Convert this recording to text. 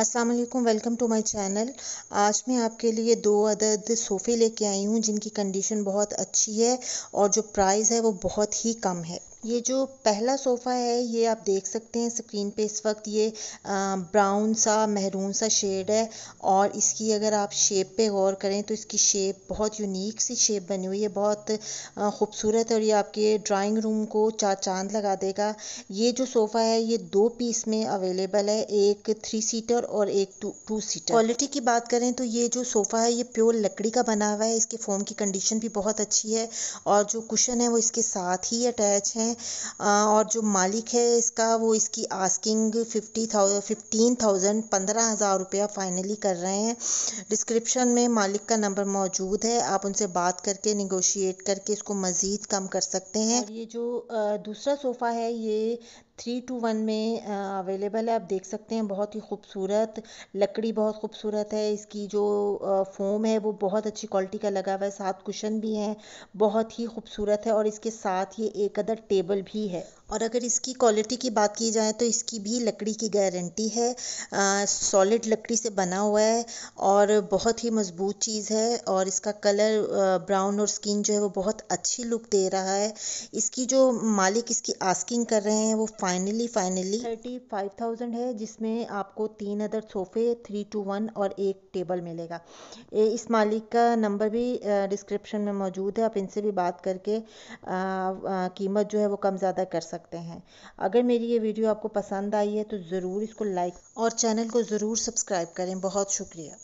अस्सलाम वालेकुम welcome to my channel आज मैं आपके लिए दो अदद सोफ़े लेके आई हूँ जिनकी कंडीशन बहुत अच्छी है और जो प्राइस है वो बहुत ही कम है ये जो पहला सोफ़ा है ये आप देख सकते हैं स्क्रीन पे इस वक्त ये ब्राउन सा महरून सा शेड है और इसकी अगर आप शेप पे गौर करें तो इसकी शेप बहुत यूनिक सी शेप बनी हुई है बहुत खूबसूरत और ये आपके ड्राइंग रूम को चार चांद लगा देगा ये जो सोफ़ा है ये दो पीस में अवेलेबल है एक थ्री सीटर और एक टू टू सीटर क्वालिटी की बात करें तो ये जो सोफ़ा है ये प्योर लकड़ी का बना हुआ है इसके फोम की कंडीशन भी बहुत अच्छी है और जो कुशन है वो इसके साथ ही अटैच है हैं और जो मालिक है इसका वो इसकी asking fifty thousand fifteen thousand पंद्रह हज़ार रुपया फाइनली कर रहे हैं डिस्क्रिप्शन में मालिक का नंबर मौजूद है आप उनसे बात करके निगोशिएट करके इसको मज़ीद कम कर सकते हैं ये जो दूसरा सोफ़ा है ये थ्री टू वन में अवेलेबल है आप देख सकते हैं बहुत ही खूबसूरत लकड़ी बहुत खूबसूरत है इसकी जो फोम है वो बहुत अच्छी क्वालिटी का लगा हुआ है साथ कुशन भी हैं बहुत ही खूबसूरत है और इसके साथ ये एक अदर टेबल भी है और अगर इसकी क्वालिटी की बात की जाए तो इसकी भी लकड़ी की गारंटी है सॉलिड लकड़ी से बना हुआ है और बहुत ही मज़बूत चीज़ है और इसका कलर ब्राउन और स्किन जो है वो बहुत अच्छी लुक दे रहा है इसकी जो मालिक इसकी आस्किंग कर रहे हैं वो finally finally thirty five thousand है जिसमें आपको तीन अदर सोफ़े थ्री टू वन और एक टेबल मिलेगा इस मालिक का नंबर भी डिस्क्रिप्शन में मौजूद है आप इनसे भी बात करके कीमत जो है वो कम ज़्यादा कर सकते हैं अगर मेरी ये वीडियो आपको पसंद आई है तो ज़रूर इसको लाइक और चैनल को ज़रूर सब्सक्राइब करें बहुत शुक्रिया